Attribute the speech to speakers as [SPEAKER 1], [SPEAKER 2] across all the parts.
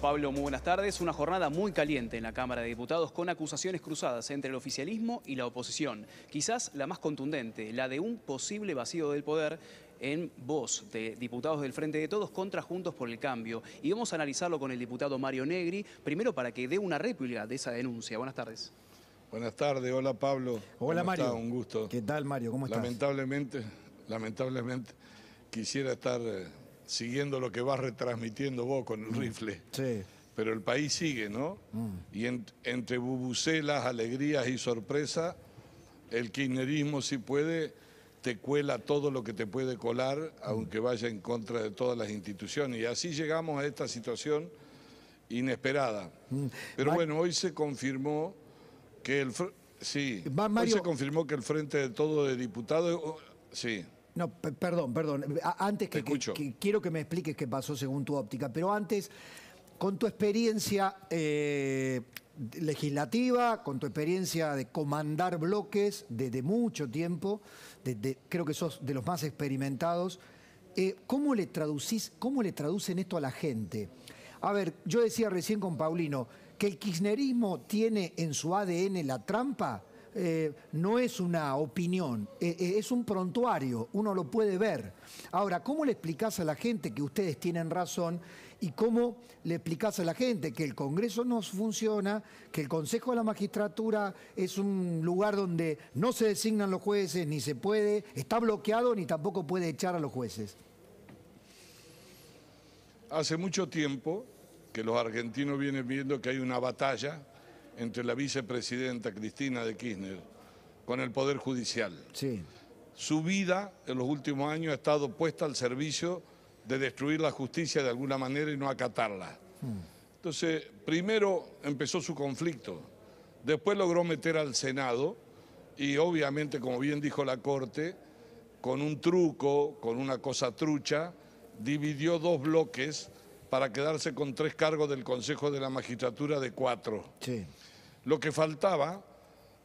[SPEAKER 1] Pablo? Muy buenas tardes. Una jornada muy caliente en la Cámara de Diputados con acusaciones cruzadas entre el oficialismo y la oposición. Quizás la más contundente, la de un posible vacío del poder en voz de diputados del Frente de Todos contra Juntos por el Cambio. Y vamos a analizarlo con el diputado Mario Negri, primero para que dé una réplica de esa denuncia. Buenas tardes.
[SPEAKER 2] Buenas tardes. Hola, Pablo. Hola, Mario. Un gusto. ¿Qué tal, Mario? ¿Cómo estás? Lamentablemente, lamentablemente, quisiera estar eh, siguiendo lo que vas retransmitiendo vos con el mm. rifle. Sí. Pero el país sigue, ¿no? Mm. Y entre bubucelas, alegrías y sorpresas, el kirchnerismo, si puede, te cuela todo lo que te puede colar, mm. aunque vaya en contra de todas las instituciones. Y así llegamos a esta situación inesperada. Pero bueno, hoy se confirmó que el... Sí, hoy se confirmó que el Frente de Todo de Diputados... Sí.
[SPEAKER 1] No, perdón, perdón. Antes que, que, quiero que me expliques qué pasó según tu óptica, pero antes, con tu experiencia eh, legislativa, con tu experiencia de comandar bloques desde mucho tiempo, creo que sos de los más experimentados, eh, ¿cómo, le traducís, ¿cómo le traducen esto a la gente? A ver, yo decía recién con Paulino que el kirchnerismo tiene en su ADN la trampa eh, no es una opinión, eh, eh, es un prontuario, uno lo puede ver. Ahora, ¿cómo le explicás a la gente que ustedes tienen razón y cómo le explicás a la gente que el Congreso no funciona, que el Consejo de la Magistratura es un lugar donde no se designan los jueces, ni se puede, está bloqueado, ni tampoco puede echar a los jueces?
[SPEAKER 2] Hace mucho tiempo que los argentinos vienen viendo que hay una batalla entre la vicepresidenta Cristina de Kirchner con el Poder Judicial. Sí. Su vida en los últimos años ha estado puesta al servicio de destruir la justicia de alguna manera y no acatarla. Mm. Entonces, primero empezó su conflicto, después logró meter al Senado y obviamente, como bien dijo la Corte, con un truco, con una cosa trucha, dividió dos bloques para quedarse con tres cargos del Consejo de la Magistratura de cuatro. Lo que faltaba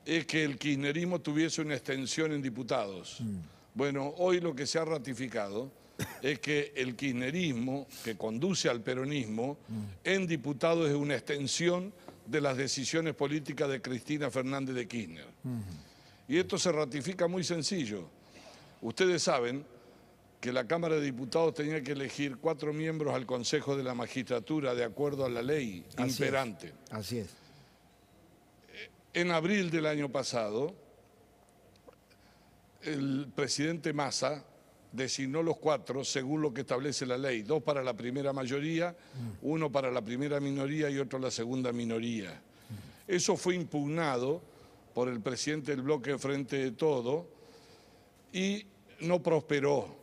[SPEAKER 2] es que el kirchnerismo tuviese una extensión en diputados. Mm. Bueno, hoy lo que se ha ratificado es que el kirchnerismo que conduce al peronismo mm. en diputados es una extensión de las decisiones políticas de Cristina Fernández de Kirchner. Mm. Y esto se ratifica muy sencillo. Ustedes saben que la Cámara de Diputados tenía que elegir cuatro miembros al Consejo de la Magistratura de acuerdo a la ley imperante. así es. En abril del año pasado, el presidente Massa designó los cuatro según lo que establece la ley, dos para la primera mayoría, mm. uno para la primera minoría y otro la segunda minoría. Mm. Eso fue impugnado por el presidente del bloque Frente de Todo y no prosperó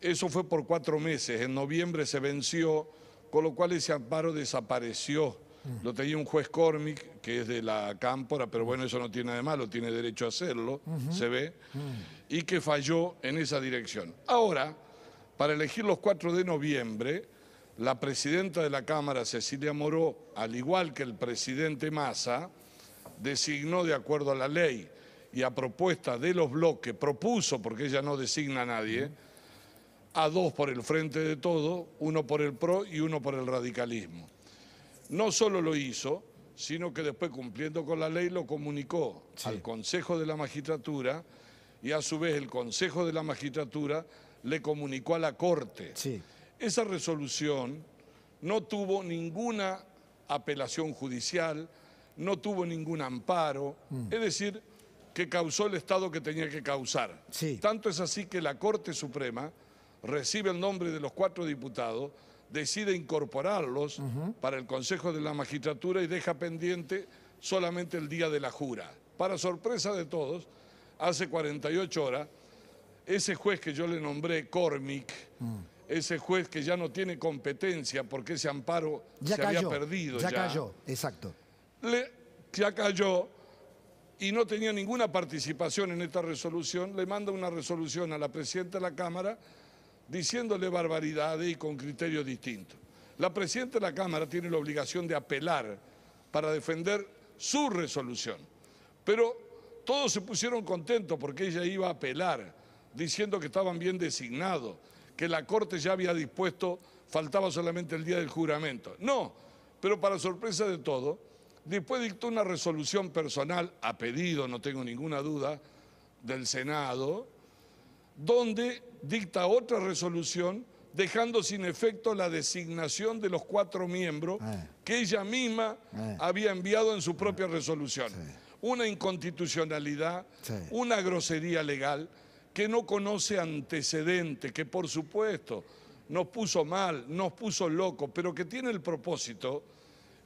[SPEAKER 2] eso fue por cuatro meses. En noviembre se venció, con lo cual ese amparo desapareció. Mm. Lo tenía un juez Cormic, que es de la Cámpora, pero bueno, eso no tiene nada de malo, tiene derecho a hacerlo, se ve, mm. y que falló en esa dirección. Ahora, para elegir los 4 de noviembre, la presidenta de la Cámara, Cecilia Moró, al igual que el presidente Massa, designó de acuerdo a la ley y a propuesta de los bloques, propuso, porque ella no designa a nadie, a dos por el frente de todo, uno por el PRO y uno por el radicalismo. No solo lo hizo, sino que después cumpliendo con la ley lo comunicó al Consejo de la Magistratura y a su vez el Consejo de la Magistratura le comunicó a la Corte. Sí. Esa resolución no tuvo ninguna apelación judicial, no tuvo ningún amparo, mm. es decir, que causó el estado que tenía que causar. Tanto es así que la Corte Suprema recibe el nombre de los cuatro diputados, decide incorporarlos para el Consejo de la Magistratura y deja pendiente solamente el día de la jura. Para sorpresa de todos, hace 48 horas, ese juez que yo le nombré, Cormick, mm. ese juez que ya no tiene competencia porque ese amparo se había perdido. Ya, cayó, exacto. ya cayó y no tenía ninguna participación en esta resolución, le manda una resolución a la Presidenta de la Cámara diciéndole barbaridades y con criterios distintos. La Presidenta de la Cámara tiene la obligación de apelar para defender su resolución, pero todos se pusieron contentos porque ella iba a apelar, diciendo que estaban bien designados, que la Corte ya había dispuesto, faltaba solamente el día del juramento. No, pero para sorpresa de todo, después dictó una resolución personal, a pedido, no tengo ninguna duda, del Senado, donde dicta otra resolución dejando sin efecto la designación de los cuatro miembros eh. que ella misma eh. había enviado en su eh. propia resolución. Una inconstitucionalidad, una grosería legal que no conoce antecedente, que por supuesto nos puso mal, nos puso locos, pero que tiene el propósito,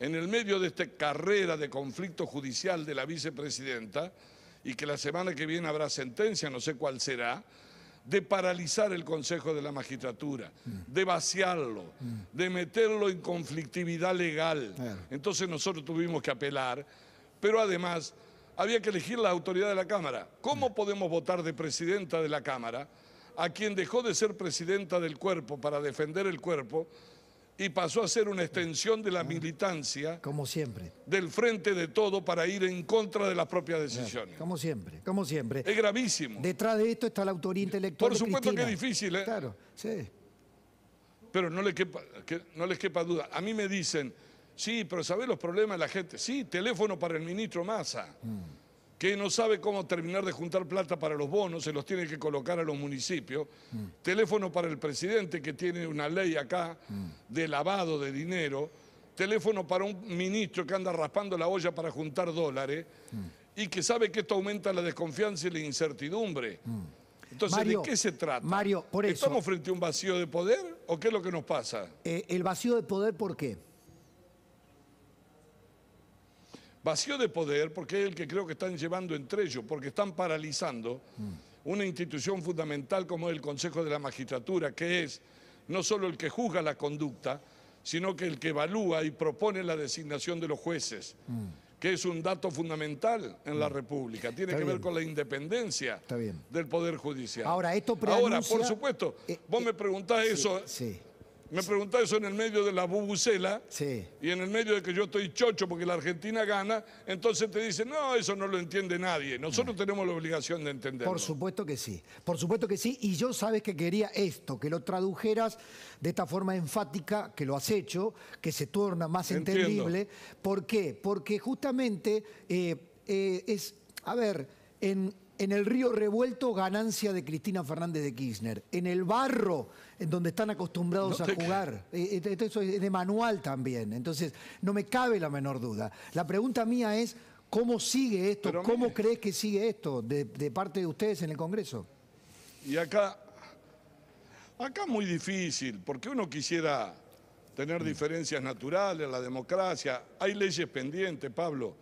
[SPEAKER 2] en el medio de esta carrera de conflicto judicial de la vicepresidenta, y que la semana que viene habrá sentencia, no sé cuál será, de paralizar el Consejo de la Magistratura, de vaciarlo, de meterlo en conflictividad legal. Entonces nosotros tuvimos que apelar, pero además había que elegir la autoridad de la Cámara. ¿Cómo podemos votar de presidenta de la Cámara a quien dejó de ser presidenta del cuerpo para defender el cuerpo y pasó a ser una extensión de la ah, militancia.
[SPEAKER 1] Como siempre.
[SPEAKER 2] Del frente de todo para ir en contra de las propias decisiones.
[SPEAKER 1] Como siempre, como siempre. Es
[SPEAKER 2] gravísimo.
[SPEAKER 1] Detrás de esto está la autoría intelectual. Por supuesto que es difícil, ¿eh? Claro, sí.
[SPEAKER 2] Pero no les quepa, duda. A mí me dicen, sí, pero ¿sabés los problemas de la gente? Sí, teléfono para el ministro Massa. Mm que no sabe cómo terminar de juntar plata para los bonos, se los tiene que colocar a los municipios. Mm. Teléfono para el presidente, que tiene una ley acá mm. de lavado de dinero. Teléfono para un ministro que anda raspando la olla para juntar dólares mm. y que sabe que esto aumenta la desconfianza y la incertidumbre.
[SPEAKER 1] Entonces, ¿de qué
[SPEAKER 2] se trata? Mario, por ¿Estamos frente a un vacío de poder o qué es lo que nos pasa?
[SPEAKER 1] Eh, el vacío de poder, ¿por qué?
[SPEAKER 2] Vacío de poder porque es el que creo que están llevando entre ellos, porque están paralizando mm. una institución fundamental como es el Consejo de la Magistratura, que es no solo el que juzga la conducta, sino que el que evalúa y propone la designación de los jueces, mm. que es un dato fundamental en la mm. República. Tiene que ver con la independencia del Poder Judicial. Ahora, esto por supuesto, eh, vos eh, me preguntás eso. Sí. Me preguntó eso en el medio de la bubucela y en el medio de que yo estoy chocho porque la Argentina gana, entonces te dicen, no, eso no lo entiende nadie. Nosotros tenemos la obligación de entenderlo. Por
[SPEAKER 1] supuesto que sí, por supuesto que sí. Y yo sabes que quería esto, que lo tradujeras de esta forma enfática que lo has hecho, que se torna más entendible. ¿Por qué? Porque justamente eh, eh, es, a ver, en, en el río revuelto, ganancia de Cristina Fernández de Kirchner. En el barro, en donde están acostumbrados a jugar. Eh, eh, esto, es de manual también. Entonces, no me cabe la menor duda. La pregunta mía es, ¿cómo sigue esto? ¿Cómo crees que sigue esto de, de parte de ustedes en el Congreso?
[SPEAKER 2] Y acá, acá muy difícil, porque uno quisiera tener mm. diferencias naturales, la democracia. Hay leyes pendientes, Pablo.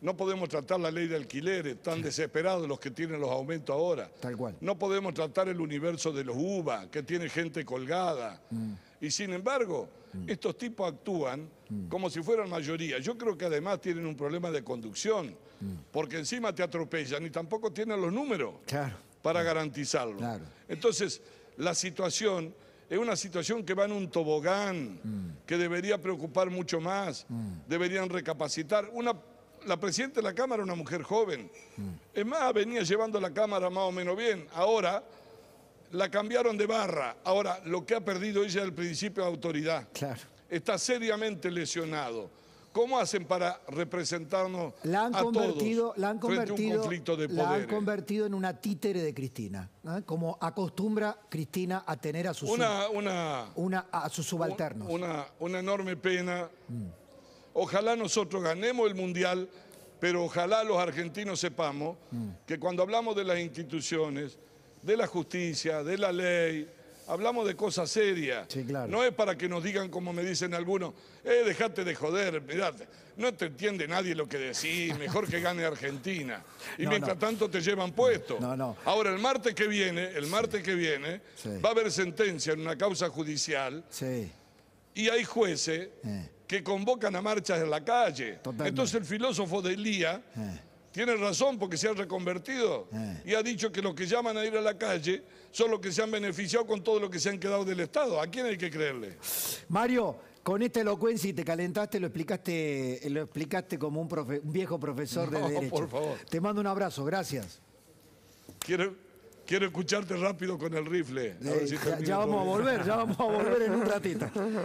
[SPEAKER 2] No podemos tratar la ley de alquileres, tan desesperados los que tienen los aumentos ahora. Tal cual. No podemos tratar el universo de los UBA, que tiene gente colgada. Mm. Y sin embargo, mm. estos tipos actúan como si fueran mayoría. Yo creo que además tienen un problema de conducción, porque encima te atropellan y tampoco tienen los números para garantizarlo. Entonces, la situación es una situación que va en un tobogán, mm. que debería preocupar mucho más, mm. deberían recapacitar. Una, la presidenta de la Cámara una mujer joven, mm. es más, venía llevando la Cámara más o menos bien, ahora la cambiaron de barra, ahora lo que ha perdido ella es el principio de autoridad. Claro. Está seriamente lesionado. ¿Cómo hacen para representarnos la a un conflicto de poder La han
[SPEAKER 1] convertido en una títere de Cristina, como acostumbra Cristina a tener a sus, subalternos. Una,
[SPEAKER 2] enorme pena. Mm. Ojalá nosotros ganemos el Mundial, pero ojalá los argentinos sepamos mm. que cuando hablamos de las instituciones, de la justicia, de la ley, hablamos de cosas serias. No es para que nos digan, como me dicen algunos, eh, dejate de joder, no te entiende nadie lo que decís, mejor que gane Argentina. Y mientras tanto te llevan puesto. Ahora, el martes que viene, el martes que viene, va a haber sentencia en una causa judicial. Y hay jueces eh. que convocan a marchas en la calle. Entonces el filósofo de Elía... Eh. Tiene razón porque se ha reconvertido eh. y ha dicho que los que llaman a ir a la calle son los que se han beneficiado con todo lo que se han quedado del Estado. ¿A quién hay que creerle?
[SPEAKER 1] Mario, con esta elocuencia y te calentaste, lo explicaste, lo explicaste como un, viejo profesor de derecho. por favor. Te mando un abrazo, gracias.
[SPEAKER 2] Quiero, escucharte rápido con el rifle. Eh, ya vamos a volver, ya vamos a volver en un ratito.